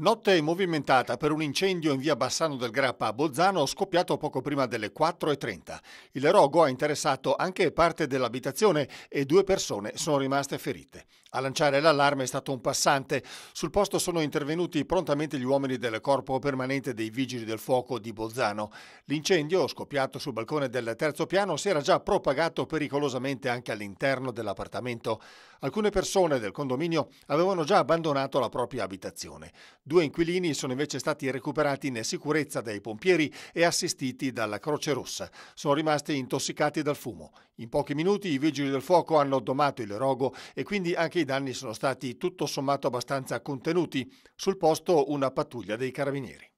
Notte movimentata per un incendio in via Bassano del Grappa a Bolzano scoppiato poco prima delle 4.30. Il rogo ha interessato anche parte dell'abitazione e due persone sono rimaste ferite. A lanciare l'allarme è stato un passante. Sul posto sono intervenuti prontamente gli uomini del corpo permanente dei vigili del fuoco di Bolzano. L'incendio, scoppiato sul balcone del terzo piano, si era già propagato pericolosamente anche all'interno dell'appartamento. Alcune persone del condominio avevano già abbandonato la propria abitazione. Due inquilini sono invece stati recuperati in sicurezza dai pompieri e assistiti dalla Croce Rossa. Sono rimasti intossicati dal fumo. In pochi minuti i vigili del fuoco hanno domato il rogo e quindi anche che i danni sono stati tutto sommato abbastanza contenuti. Sul posto una pattuglia dei carabinieri.